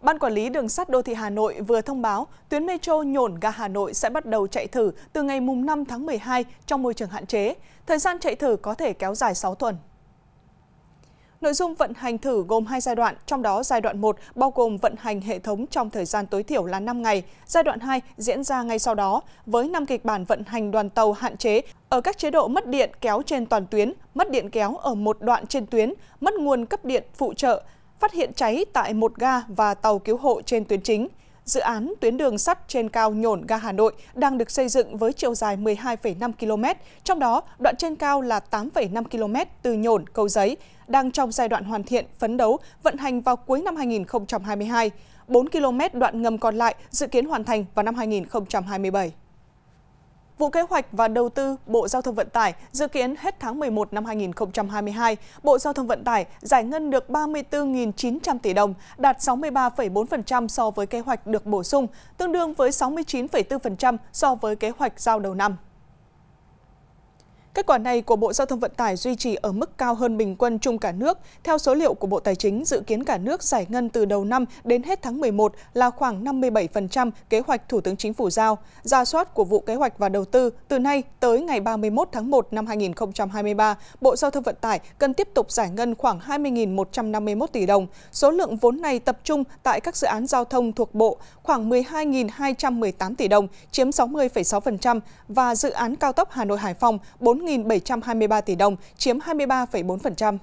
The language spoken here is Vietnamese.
Ban quản lý đường sắt đô thị Hà Nội vừa thông báo tuyến metro nhổn ga Hà Nội sẽ bắt đầu chạy thử từ ngày 5 tháng 12 trong môi trường hạn chế. Thời gian chạy thử có thể kéo dài 6 tuần. Nội dung vận hành thử gồm hai giai đoạn, trong đó giai đoạn 1 bao gồm vận hành hệ thống trong thời gian tối thiểu là 5 ngày, giai đoạn 2 diễn ra ngay sau đó với 5 kịch bản vận hành đoàn tàu hạn chế ở các chế độ mất điện kéo trên toàn tuyến, mất điện kéo ở một đoạn trên tuyến, mất nguồn cấp điện phụ trợ, phát hiện cháy tại một ga và tàu cứu hộ trên tuyến chính. Dự án tuyến đường sắt trên cao nhổn ga Hà Nội đang được xây dựng với chiều dài 12,5 km, trong đó đoạn trên cao là 8,5 km từ nhổn cầu giấy, đang trong giai đoạn hoàn thiện, phấn đấu, vận hành vào cuối năm 2022. 4 km đoạn ngầm còn lại dự kiến hoàn thành vào năm 2027. Vụ Kế hoạch và Đầu tư Bộ Giao thông Vận tải dự kiến hết tháng 11 năm 2022, Bộ Giao thông Vận tải giải ngân được 34.900 tỷ đồng, đạt 63,4% so với kế hoạch được bổ sung, tương đương với 69,4% so với kế hoạch giao đầu năm. Kết quả này của Bộ Giao thông Vận tải duy trì ở mức cao hơn bình quân chung cả nước. Theo số liệu của Bộ Tài chính, dự kiến cả nước giải ngân từ đầu năm đến hết tháng 11 là khoảng 57% kế hoạch Thủ tướng Chính phủ giao. Ra soát của vụ kế hoạch và đầu tư từ nay tới ngày 31 tháng 1 năm 2023, Bộ Giao thông Vận tải cần tiếp tục giải ngân khoảng 20.151 tỷ đồng. Số lượng vốn này tập trung tại các dự án giao thông thuộc Bộ khoảng 12.218 tỷ đồng, chiếm 60,6% và dự án cao tốc Hà Nội-Hải Phòng 4 4.723 tỷ đồng chiếm 23,4%.